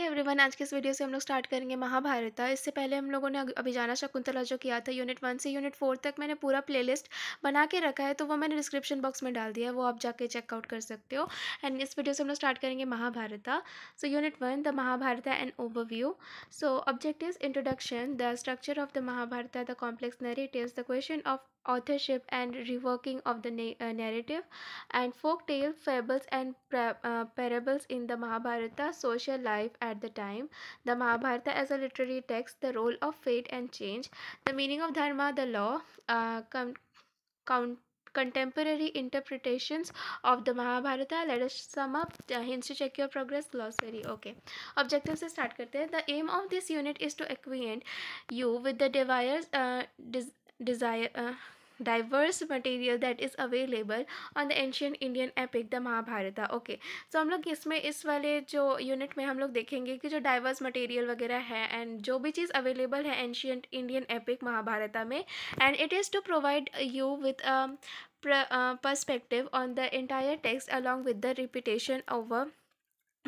Everyone आज के इस वीडियो से हम लोग स्टार्ट करेंगे महाभारत इससे पहले हम लोगों ने अभिजाना शकुंतला जो किया था यूनिट वन से यूनिट फोर तक मैंने पूरा प्लेलिस्ट बना के रखा है तो वो मैंने डिस्क्रिप्शन बॉक्स में डाल दिया है वो आप जाके चेकआउट कर सकते हो एंड इस वीडियो से हम लोग स्टार्ट करेंगे Mahabharat so unit one the Mahabharat and overview so objective introduction the structure of the Mahabharat the complex narrative the question of authorship and reworking of the na- uh, narrative and folk tale fables and pra- uh, parables in the mahabharata social life at the time the mahabharata as a literary text the role of fate and change the meaning of dharma the law uh, com- count contemporary interpretations of the Mahabharata. Let us sum up the uh, hints to check your progress glossary. Okay. Objectives. start करते हैं. The aim of this unit is to acquaint you with the desires, uh, des- desire. Uh, diverse material that is available on the ancient Indian epic the Mahabharata. Okay, so हम लोग इसमें इस वाले जो unit में हम लोग देखेंगे कि जो diverse material वगैरह है एंड जो भी चीज़ अवेलेबल है ancient Indian epic महाभारता में and it is to provide you with a perspective on the entire text along with the repetition over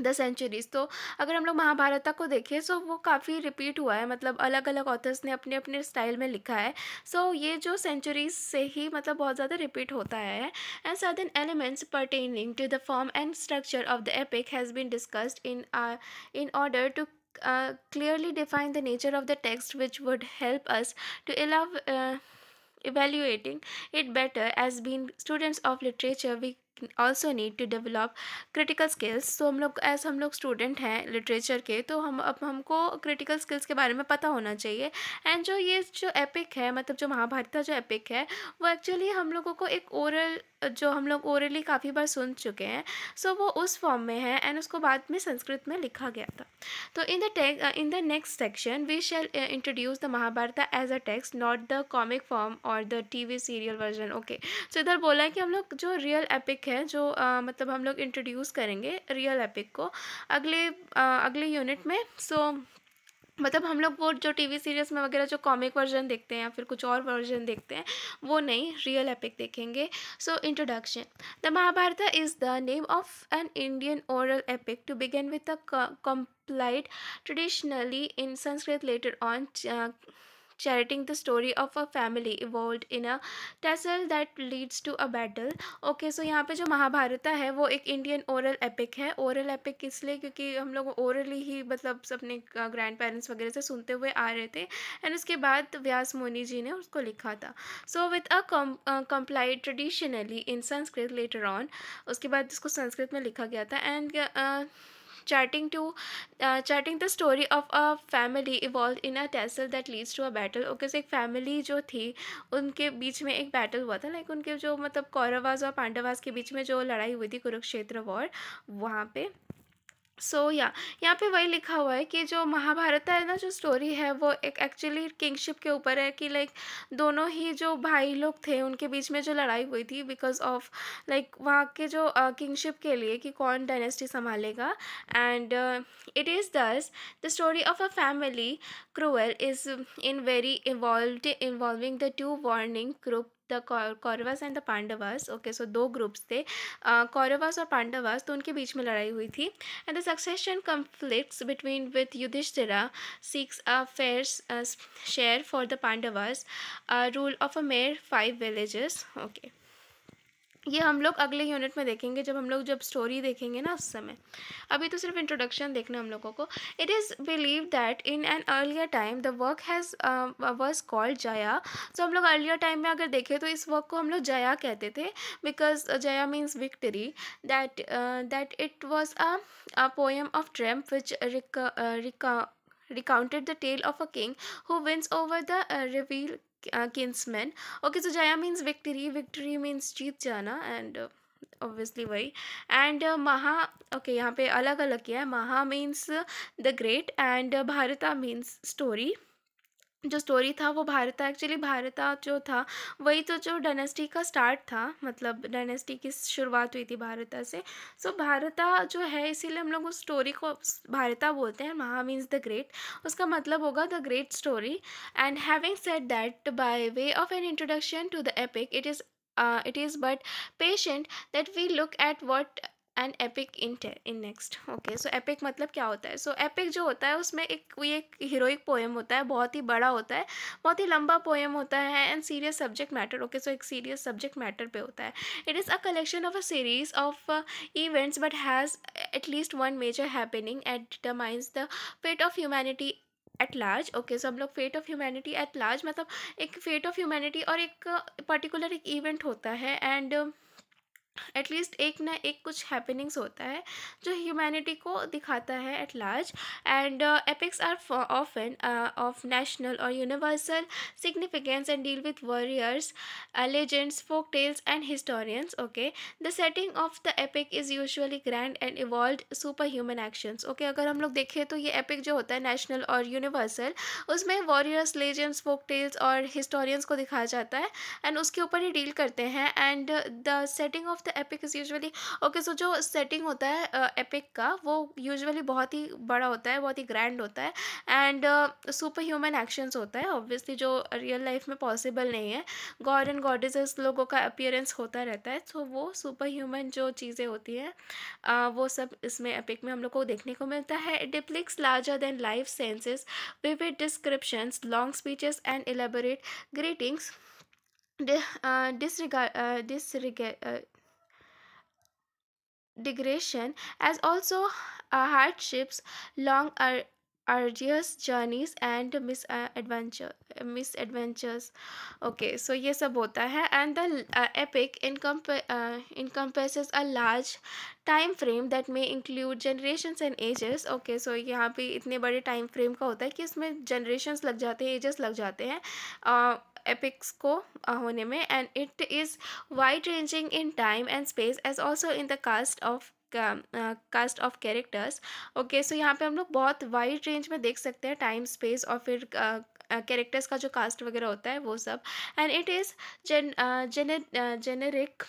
the centuries तो अगर हम लोग महाभारत को देखें सो वो काफ़ी रिपीट हुआ है मतलब अलग अलग ऑथर्स ने अपने अपने स्टाइल में लिखा है सो so, ये जो सेंचुरीज से ही मतलब बहुत ज़्यादा रिपीट होता है and certain elements pertaining to the form and structure of the epic has been discussed in in order to clearly define the nature of the text which would help us to allow evaluating it better as being students of literature we also need to develop critical skills तो हम लोग as हम लोग student हैं literature के तो हम अब हमको क्रिटिकल स्किल्स के बारे में पता होना चाहिए एंड जो ये जो एपिक है मतलब जो महाभारत का जो एपिक है वो एक्चुअली हम लोगों को एक ओरल जो हम लोग ओरली काफ़ी बार सुन चुके हैं सो so, वो उस फॉर्म में है एंड उसको बाद में संस्कृत में लिखा गया था तो in the take in the next section we shall introduce the Mahabharat as a text not the comic form or the TV serial version okay so इधर बोला है कि हम लोग जो रियल एपिक है है जो आ, मतलब हम लोग इंट्रोड्यूस करेंगे रियल एपिक को अगले आ, अगले यूनिट में सो so, मतलब हम लोग वो जो टीवी सीरियल्स में वगैरह जो कॉमिक वर्जन देखते हैं या फिर कुछ और वर्जन देखते हैं वो नहीं रियल एपिक देखेंगे so introduction the Mahabharat is the name of an Indian oral epic to begin with the compiled traditionally in Sanskrit later on charting the story of a family evolve in a tussle that leads to a battle okay so यहाँ पे जो महाभारत है वो एक Indian oral epic है oral epic इसलिए क्योंकि हम लोग ओरली ही मतलब अपने ग्रैंड पेरेंट्स वगैरह से सुनते हुए आ रहे थे एंड उसके बाद व्यास मुनि जी ने उसको लिखा था so with a compiled traditionally in Sanskrit later on उसके बाद इसको संस्कृत में लिखा गया था and charting to uh, charting the story of a family evolved in a tussle that leads to a battle okay so एक family जो थी उनके बीच में एक battle हुआ था like उनके जो मतलब कौरवाज और पांडवाज के बीच में जो लड़ाई हुई थी कुरुक्षेत्र वॉर वहाँ पे सो या यहाँ पे वही लिखा हुआ है कि जो महाभारत है ना जो स्टोरी है वो एक एक्चुअली किंगशिप के ऊपर है कि लाइक दोनों ही जो भाई लोग थे उनके बीच में जो लड़ाई हुई थी बिकॉज ऑफ लाइक वहाँ के जो किंगशिप uh, के लिए कि कौन डायनेस्टी संभालेगा and it is thus the story of a family cruel is in very involve involving the two warring group the Kauravas and the Pandavas okay so दो ग्रुप्स थे कौरवास और पांडवास तो उनके बीच में लड़ाई हुई थी and the succession conflicts between with Yudhishthira seeks fair share for the Pandavas rule of a mere five villages okay ये हम लोग अगले यूनिट में देखेंगे जब हम लोग जब स्टोरी देखेंगे ना उस समय अभी तो सिर्फ इंट्रोडक्शन देखना हम लोगों को it is believe that in an earlier time the work has was called Jaya so हम लोग अर्लियर टाइम में अगर देखें तो इस वर्क को हम लोग जया कहते थे because Jaya means victory that that it was a poem of dream which रिक रिका recounted the tale of a king who wins over the uh, revealed kinsmen okay so Jaya means victory victory means जीत जाना and obviously वही and Maha okay यहाँ पे अलग अलग किया है Maha means the great and Bharata means story जो स्टोरी था वो भारत एक्चुअली भारत जो था वही तो जो डायनेस्टी का स्टार्ट था मतलब डायनेस्टी की शुरुआत हुई थी भारत से सो so, भारत जो है इसीलिए हम लोग उस स्टोरी को भारत बोलते हैं महा मीन्स द ग्रेट उसका मतलब होगा the great story and having set that by way of an introduction to the epic it is it is but patient that we look at what and epic in in next okay so epic मतलब क्या होता है so so, epic जो होता है उसमें एक ये एक हीरोइक पोएम होता है बहुत ही बड़ा होता है बहुत ही लंबा पोएम होता है and serious subject matter okay so एक सीरियस सब्जेक्ट मैटर पे होता है it is a collection of a series of events but has at least one major happening at determines the fate of humanity at large okay so हम लोग fate of humanity at large मतलब एक fate of humanity और एक particular uh, एक event होता है and uh, at least एक ना एक कुछ हैपनिंग्स होता है जो ह्यूमैनिटी को दिखाता है at large and epics are often of national और universal significance and deal with warriors legends folk tales and historians okay the setting of the epic is usually grand and evolve super human actions okay अगर हम लोग देखें तो ये epic जो होता है नेशनल और यूनिवर्सल उसमें वॉरियर्स लेजेंड्स फोक टेल्स और हिस्टोरियंस को दिखाया जाता है एंड उसके ऊपर ही डील करते हैं and the setting of the epic is usually okay so जो सेटिंग होता है एपिक का वो यूजुअली बहुत ही बड़ा होता है बहुत ही ग्रैंड होता है एंड सुपर ह्यूमन एक्शंस होता है ऑब्वियसली जो रियल लाइफ में पॉसिबल नहीं है गॉड एंड गॉडेसेस लोगों का अपियरेंस होता रहता है सो so, वो सुपर ह्यूमन जो चीज़ें होती हैं uh, वो सब इसमें एपिक में हम लोग को देखने को मिलता है depicts larger than life senses vivid descriptions long speeches and elaborate greetings disregard डिसरिगे degradation as also uh, hardships, long ar- arduous journeys and mis- uh, misadventure misadventures okay so ये सब होता है and the uh, epic encomp uh, encompasses a large time frame that may include generations and ages okay so यहाँ पे इतने बड़े time frame का होता है कि इसमें जनरेशन्स लग जाते हैं एजेस लग जाते हैं uh, एपिक्स को होने में and it is wide ranging in time and space as also in the cast of cast of characters okay so यहाँ पे हम लोग बहुत वाइड रेंज में देख सकते हैं टाइम स्पेस और फिर कैरेक्टर्स uh, का जो कास्ट वगैरह होता है वो सब एंड इट इज़ जेन generic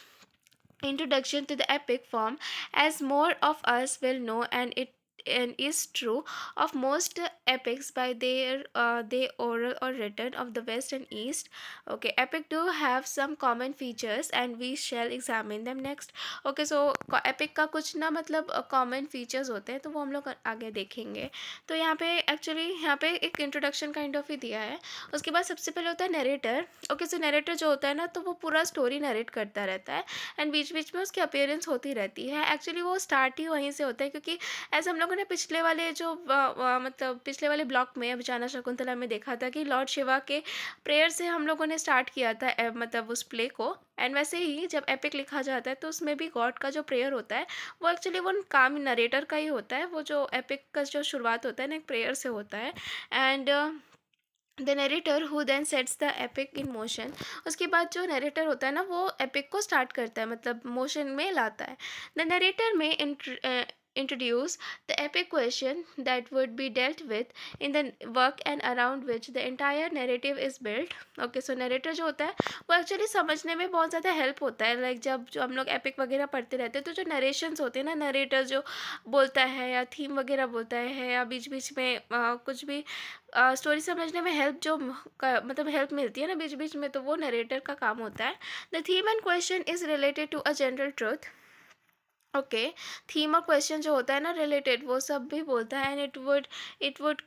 introduction to the epic form as more of us will know and it and is true of most epics by their uh, they oral or written of the west and east okay epic do have some common features and we shall examine them next okay so epic ka kuch na matlab uh, common features hote hain to wo hum log aage dekhenge to yahan pe actually yahan pe ek introduction kind of hi diya hai uske baad sabse pehle hota hai narrator okay so narrator jo hota hai na to wo pura story narrate karta rehta hai and beech beech mein uski appearance hoti rehti hai actually wo start hi वहीं se hota hai kyunki as hum log लोगों ने पिछले वाले जो मतलब पिछले वाले block में अभिचाना शकुंतला में देखा था कि लॉर्ड शिवा के प्रेयर से हम लोगों ने स्टार्ट किया था मतलब उस प्ले को एंड वैसे ही जब एपिक लिखा जाता है तो उसमें भी गॉड का जो प्रेयर होता है वो एक्चुअली वो काम नरेटर का ही होता है वो जो एपिक का जो शुरुआत होता है ना एक प्रेयर से होता है and the narrator who then sets the epic in motion उसके बाद जो नरेटर होता है ना वो एपिक को स्टार्ट करता है मतलब मोशन में लाता है द नरेटर में introduce the epic question that would be dealt with in the work and around which the entire narrative is built okay so narrator जो होता है वो एक्चुअली समझने में बहुत ज़्यादा हेल्प होता है लाइक like जब जो हम लोग एपिक वगैरह पढ़ते रहते हैं तो जो नरेशंस होते हैं ना नरेटर जो बोलता है या थीम वगैरह बोलता है या बीच बीच में आ, कुछ भी स्टोरी uh, समझने में हेल्प जो का, मतलब हेल्प मिलती है ना बीच बीच में तो वो नरेटर का काम होता है the theme and question is related to a general truth okay theme और क्वेश्चन जो होता है ना रिलेटेड वो सब भी बोलता है and it would it would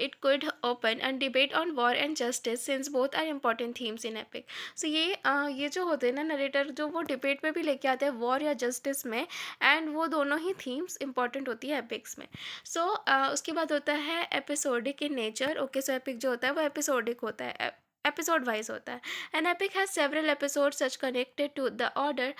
it could open and debate on war and justice since both are important themes in epic so ये uh, ये जो होते हैं ना नरेटर जो वो डिबेट में भी लेके आते हैं वॉर या जस्टिस में एंड वो दोनों ही थीम्स इंपॉर्टेंट होती है एपिक्स में सो so, uh, उसके बाद होता है episodic in nature okay so epic जो होता है वो एपिसोडिक होता है एपिसोड वाइज होता है and epic has several episode such connected to the order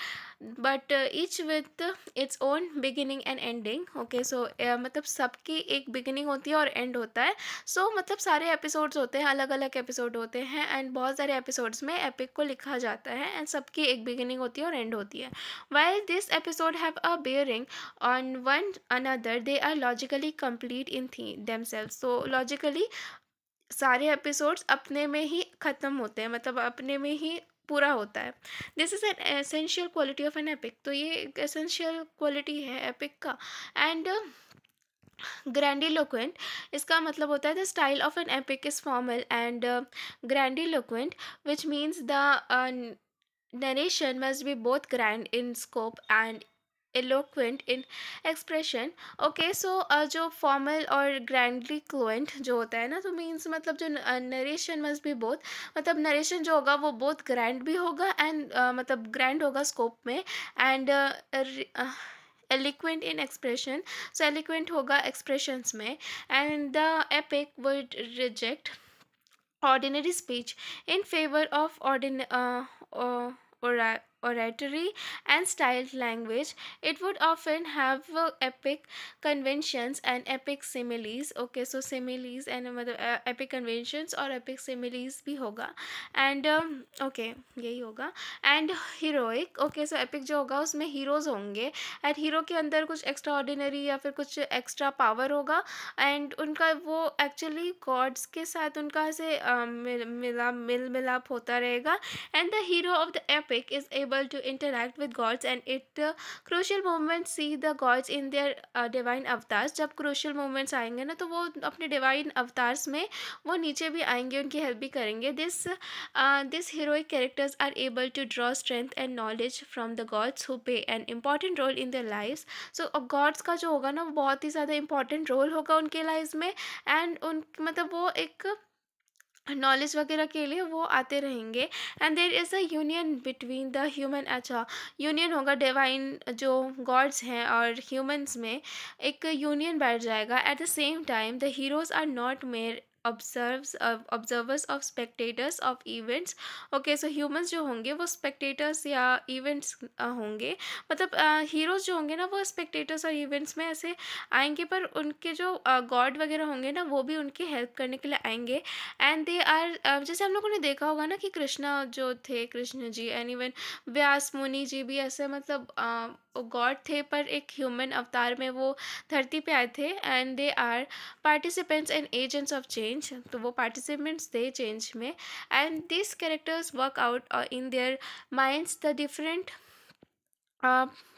but each with its own beginning and ending okay so मतलब सबकी एक बिगिनिंग होती है और एंड होता है सो so, मतलब सारे एपिसोड्स होते हैं अलग अलग एपिसोड होते हैं एंड बहुत सारे एपिसोड्स में एपिक को लिखा जाता है एंड सबकी एक बिगिनिंग होती है और एंड होती है why this episode have a bearing on one another they are logically complete in the themselves so logically सारे एपिसोड्स अपने में ही ख़त्म होते हैं मतलब अपने में ही पूरा होता है this is an essential quality of an epic तो ये एक एसेंशियल क्वालिटी है एपिक का एंड ग्रैंडिलोक्वेंट इसका मतलब होता है the style of an epic is formal and grandiloquent which means the narration must be both grand in scope and eloquent in expression okay so जो फॉर्मल और grandly क्लुएंट जो होता है ना तो मीन्स मतलब जो नरेशन मज भी बहुत मतलब नरेशन जो होगा वो बहुत ग्रैंड भी होगा एंड uh, मतलब ग्रैंड होगा स्कोप में and eloquent in expression so eloquent होगा एक्सप्रेशंस में and the epic would reject ordinary speech in favour of ऑर्डिन oratory and styled language. It would often have uh, epic conventions and epic similes. Okay, so similes and uh, मतलब, uh epic conventions or epic similes भी होगा and okay um, यही होगा and heroic okay so epic जो होगा उसमें heroes होंगे and hero के अंदर कुछ एक्स्ट्रा ऑर्डिनरी या फिर कुछ एक्स्ट्रा पावर होगा एंड उनका वो एक्चुअली गॉड्स के साथ उनका से uh, मिल मिला मिल मिलाप होता रहेगा and the hero of the epic is able able to interact with gods and it uh, crucial moments see the gods in their uh, divine avatars जब crucial moments आएंगे ना तो वो अपने divine avatars में वो नीचे भी आएंगे उनकी help भी करेंगे this uh, this heroic characters are able to draw strength and knowledge from the gods who play an important role in their lives so uh, gods का जो होगा ना वो बहुत ही ज़्यादा important role होगा उनके lives में and उन मतलब वो एक नॉलेज वगैरह के लिए वो आते रहेंगे and there is a union between the human अच्छा यूनियन होगा डिवाइन जो गॉड्स हैं और ह्यूमंस में एक यूनियन बैठ जाएगा at the same time the heroes are not mere observe observers of spectators of events okay so humans जो होंगे वो स्पेक्टेटर्स या इवेंट्स होंगे मतलब हीरोज़ जो होंगे ना वो स्पेक्टेटर्स और इवेंट्स में ऐसे आएंगे पर उनके जो गॉड वगैरह होंगे ना वो भी उनकी हेल्प करने के लिए आएंगे एंड दे आर जैसे हम लोगों ने देखा होगा ना कि कृष्णा जो थे कृष्ण जी एंड इवन व्यास मुनि जी भी ऐसे मतलब गॉड थे पर एक ह्यूमन अवतार में वो धरती पे आए थे and they are participants and agents of change change तो वो पार्टिसिपेंट्स थे चेंज में and this characters work out in their minds the different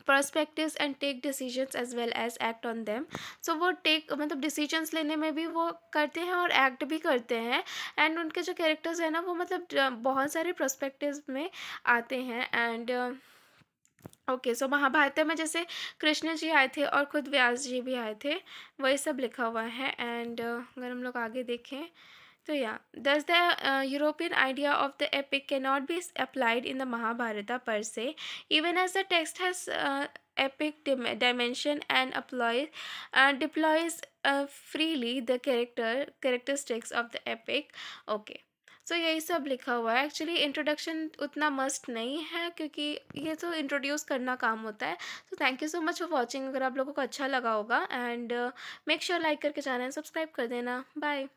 perspective and take decision as well as act on them so वो take मतलब decisions लेने में भी वो करते हैं और एक्ट भी करते हैं एंड उनके जो कैरेक्टर्स हैं ना वो मतलब uh, बहुत सारे प्रस्पेक्टिव में आते हैं and uh, okay so Mahabharata में जैसे कृष्ण जी आए थे और खुद व्यास जी भी आए थे वही सब लिखा हुआ है एंड अगर हम लोग आगे देखें तो या thus the European idea of the epic can not be applied in the Mahabharata per se even as the text has epic dimension and apply deploys freely the character characteristics of the epic okay so तो so, यही सब लिखा हुआ है actually introduction उतना must नहीं है क्योंकि ये तो इंट्रोड्यूस करना काम होता है तो thank you so much for watching अगर आप लोगों को अच्छा लगा होगा एंड मेक श्योर लाइक करके चैनल सब्सक्राइब कर देना बाय